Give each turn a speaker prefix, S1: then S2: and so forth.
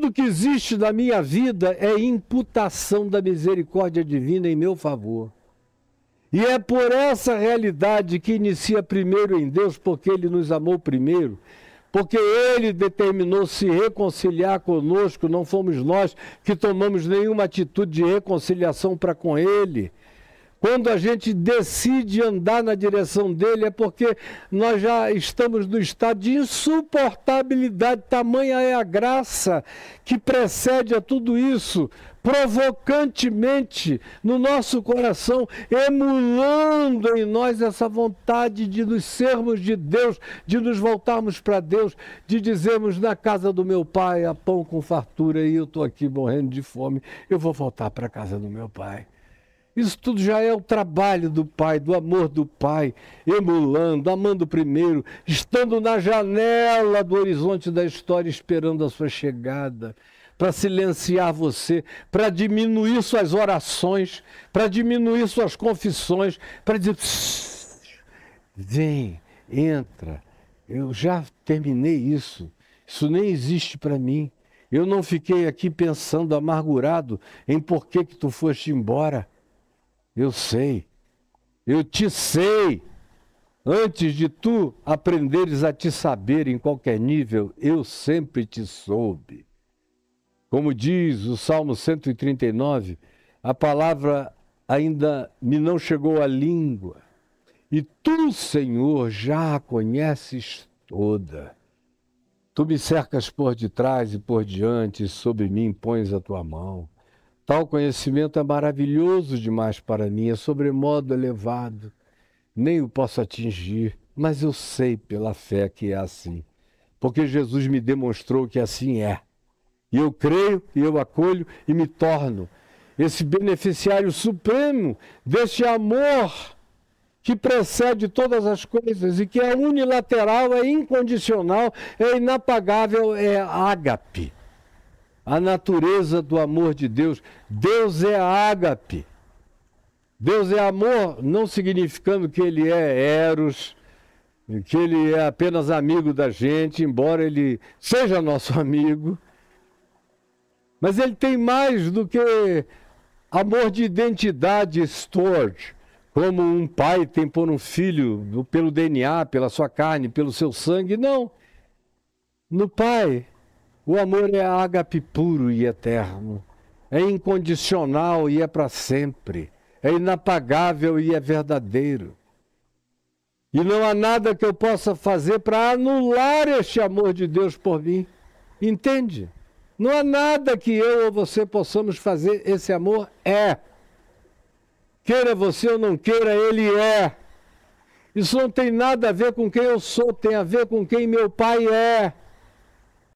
S1: tudo que existe na minha vida é imputação da misericórdia divina em meu favor. E é por essa realidade que inicia primeiro em Deus, porque Ele nos amou primeiro, porque Ele determinou se reconciliar conosco, não fomos nós que tomamos nenhuma atitude de reconciliação para com Ele. Quando a gente decide andar na direção dele, é porque nós já estamos no estado de insuportabilidade. Tamanha é a graça que precede a tudo isso, provocantemente no nosso coração, emulando em nós essa vontade de nos sermos de Deus, de nos voltarmos para Deus, de dizermos na casa do meu pai há pão com fartura e eu estou aqui morrendo de fome, eu vou voltar para a casa do meu pai. Isso tudo já é o trabalho do Pai, do amor do Pai, emulando, amando primeiro, estando na janela do horizonte da história, esperando a sua chegada, para silenciar você, para diminuir suas orações, para diminuir suas confissões, para dizer: vem, entra, eu já terminei isso, isso nem existe para mim. Eu não fiquei aqui pensando amargurado em por que, que tu foste embora. Eu sei. Eu te sei. Antes de tu aprenderes a te saber em qualquer nível, eu sempre te soube. Como diz o Salmo 139, a palavra ainda me não chegou à língua. E tu, Senhor, já a conheces toda. Tu me cercas por detrás e por diante, e sobre mim pões a tua mão. Tal conhecimento é maravilhoso demais para mim, é sobremodo elevado, nem o posso atingir, mas eu sei pela fé que é assim, porque Jesus me demonstrou que assim é. E eu creio, e eu acolho e me torno esse beneficiário supremo deste amor que precede todas as coisas e que é unilateral, é incondicional, é inapagável, é ágape a natureza do amor de Deus. Deus é ágape. Deus é amor, não significando que ele é Eros, que ele é apenas amigo da gente, embora ele seja nosso amigo. Mas ele tem mais do que amor de identidade storage, como um pai tem por um filho, pelo DNA, pela sua carne, pelo seu sangue. Não. No pai, o amor é ágape puro e eterno, é incondicional e é para sempre, é inapagável e é verdadeiro. E não há nada que eu possa fazer para anular este amor de Deus por mim. Entende? Não há nada que eu ou você possamos fazer, esse amor é. Queira você ou não queira, ele é. Isso não tem nada a ver com quem eu sou, tem a ver com quem meu pai é.